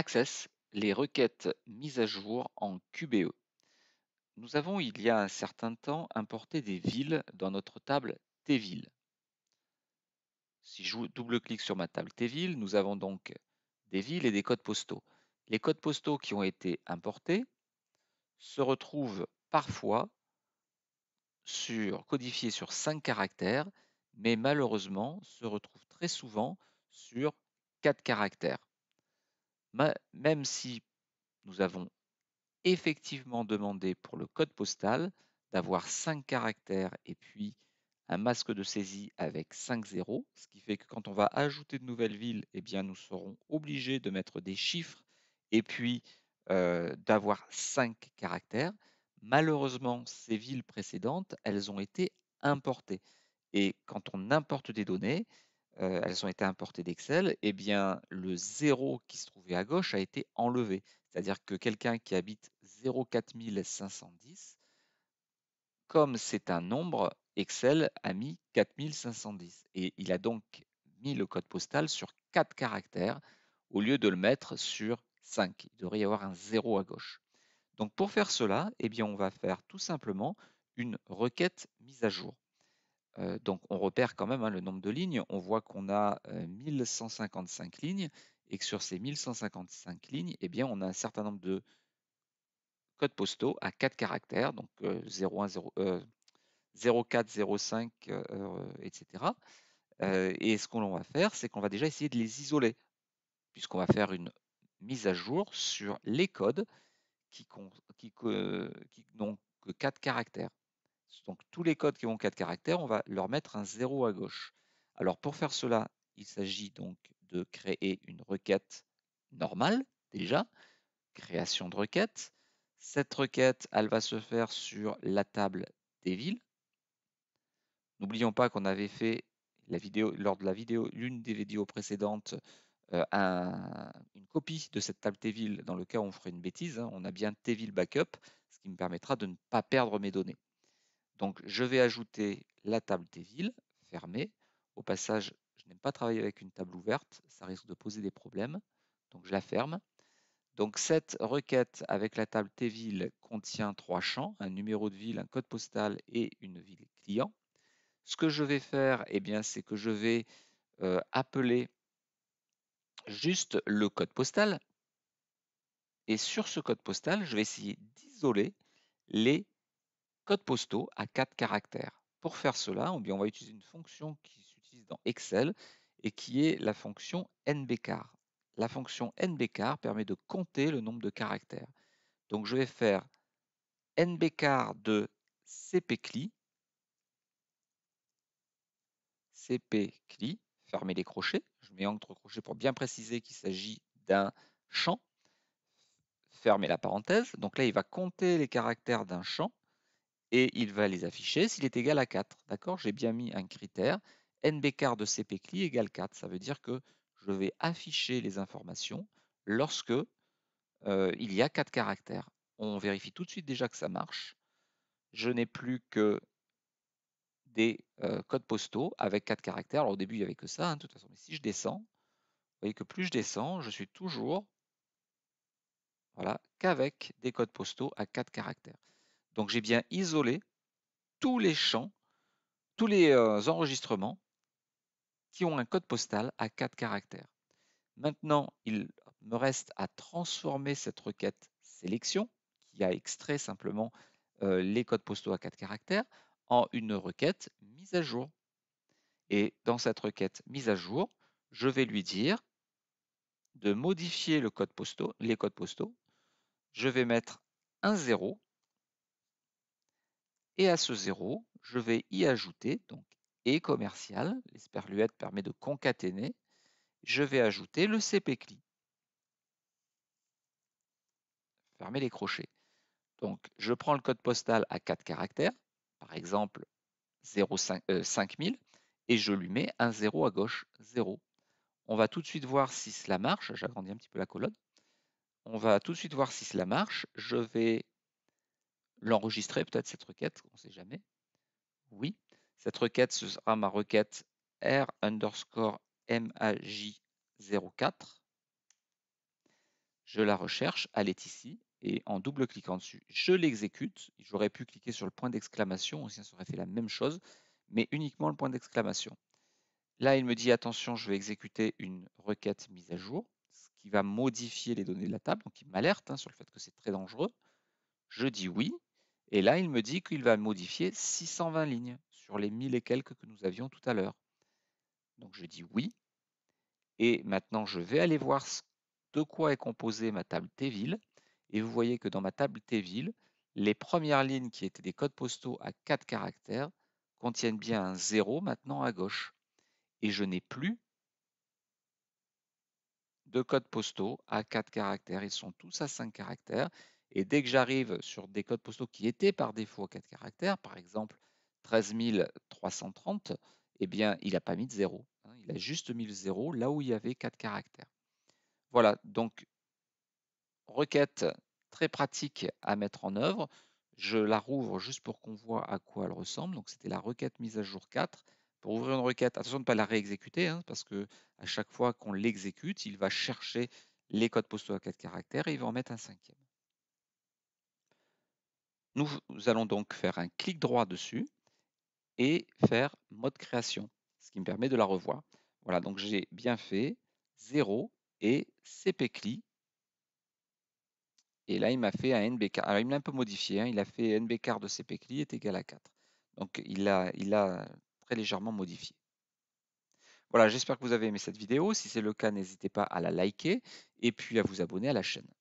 Access les requêtes mises à jour en QBE. Nous avons il y a un certain temps importé des villes dans notre table t Si je double-clique sur ma table t nous avons donc des villes et des codes postaux. Les codes postaux qui ont été importés se retrouvent parfois codifiés sur 5 caractères, mais malheureusement se retrouvent très souvent sur 4 caractères même si nous avons effectivement demandé pour le code postal d'avoir 5 caractères et puis un masque de saisie avec 5 zéros, ce qui fait que quand on va ajouter de nouvelles villes, eh bien nous serons obligés de mettre des chiffres et puis euh, d'avoir 5 caractères. Malheureusement, ces villes précédentes, elles ont été importées. Et quand on importe des données, euh, elles ont été importées d'Excel, eh bien, le 0 qui se trouvait à gauche a été enlevé. C'est-à-dire que quelqu'un qui habite 04510, comme c'est un nombre, Excel a mis 4510. Et il a donc mis le code postal sur 4 caractères au lieu de le mettre sur 5. Il devrait y avoir un 0 à gauche. Donc pour faire cela, eh bien, on va faire tout simplement une requête mise à jour donc on repère quand même hein, le nombre de lignes. On voit qu'on a 1155 lignes et que sur ces 1155 lignes, eh bien, on a un certain nombre de codes postaux à 4 caractères, donc euh, 04, 05, etc. et ce qu'on va faire, c'est qu'on va déjà essayer de les isoler, puisqu'on va faire une mise à jour sur les codes qui, qui n'ont que 4 caractères. Donc tous les codes qui ont 4 caractères, on va leur mettre un 0 à gauche. Alors pour faire cela, il s'agit donc de créer une requête normale déjà, création de requête. Cette requête, elle va se faire sur la table des villes. N'oublions pas qu'on avait fait la vidéo, lors de la vidéo, l'une des vidéos précédentes, euh, une copie de cette table des dans le cas où on ferait une bêtise. Hein. On a bien des Backup, ce qui me permettra de ne pas perdre mes données. Donc, je vais ajouter la table des villes fermée. Au passage, je n'aime pas travailler avec une table ouverte, ça risque de poser des problèmes. Donc, je la ferme. Donc cette requête avec la table T-Ville contient trois champs, un numéro de ville, un code postal et une ville client. Ce que je vais faire, eh bien, c'est que je vais euh, appeler juste le code postal. Et sur ce code postal, je vais essayer d'isoler les code postaux à 4 caractères. Pour faire cela, on va utiliser une fonction qui s'utilise dans Excel et qui est la fonction nbcar. La fonction nbcar permet de compter le nombre de caractères. Donc je vais faire nbcar de cpcli, cpcli, fermer les crochets, je mets entre crochets pour bien préciser qu'il s'agit d'un champ, fermer la parenthèse. Donc là, il va compter les caractères d'un champ et il va les afficher s'il est égal à 4. D'accord J'ai bien mis un critère. NBCAR de CPCLI égale 4. Ça veut dire que je vais afficher les informations lorsque euh, il y a 4 caractères. On vérifie tout de suite déjà que ça marche. Je n'ai plus que des euh, codes postaux avec 4 caractères. Alors au début, il n'y avait que ça, hein, de toute façon. Mais si je descends, vous voyez que plus je descends, je suis toujours voilà, qu'avec des codes postaux à 4 caractères. Donc j'ai bien isolé tous les champs, tous les euh, enregistrements qui ont un code postal à quatre caractères. Maintenant, il me reste à transformer cette requête sélection, qui a extrait simplement euh, les codes postaux à quatre caractères, en une requête mise à jour. Et dans cette requête mise à jour, je vais lui dire de modifier le code les codes postaux. Je vais mettre un 0 et à ce 0, je vais y ajouter, donc et commercial, l'esperluette permet de concaténer, je vais ajouter le CPCLI. Fermez les crochets. Donc, je prends le code postal à 4 caractères, par exemple 05000, 5000, euh, et je lui mets un 0 à gauche, 0. On va tout de suite voir si cela marche. J'agrandis un petit peu la colonne. On va tout de suite voir si cela marche. Je vais l'enregistrer peut-être cette requête, on ne sait jamais. Oui, cette requête, ce sera ma requête R underscore MAJ04. Je la recherche, elle est ici, et en double-cliquant dessus, je l'exécute. J'aurais pu cliquer sur le point d'exclamation, aussi hein, ça aurait fait la même chose, mais uniquement le point d'exclamation. Là, il me dit attention, je vais exécuter une requête mise à jour, ce qui va modifier les données de la table, donc il m'alerte hein, sur le fait que c'est très dangereux. Je dis oui, et là, il me dit qu'il va modifier 620 lignes sur les 1000 et quelques que nous avions tout à l'heure. Donc je dis oui. Et maintenant, je vais aller voir de quoi est composée ma table t Et vous voyez que dans ma table t les premières lignes qui étaient des codes postaux à 4 caractères contiennent bien un 0 maintenant à gauche. Et je n'ai plus de codes postaux à 4 caractères. Ils sont tous à 5 caractères. Et dès que j'arrive sur des codes postaux qui étaient par défaut à 4 caractères, par exemple 13330, eh bien, il n'a pas mis de zéro. Hein. il a juste mis le zéro là où il y avait 4 caractères. Voilà, donc requête très pratique à mettre en œuvre. Je la rouvre juste pour qu'on voit à quoi elle ressemble. Donc c'était la requête mise à jour 4. Pour ouvrir une requête, attention de ne pas la réexécuter, hein, parce qu'à chaque fois qu'on l'exécute, il va chercher les codes postaux à 4 caractères et il va en mettre un cinquième. Nous, allons donc faire un clic droit dessus et faire mode création, ce qui me permet de la revoir. Voilà, donc j'ai bien fait 0 et cpcli. Et là, il m'a fait un NBK. Alors, il me l'a un peu modifié. Hein. Il a fait NBK de cpcli est égal à 4. Donc, il l'a très légèrement modifié. Voilà, j'espère que vous avez aimé cette vidéo. Si c'est le cas, n'hésitez pas à la liker et puis à vous abonner à la chaîne.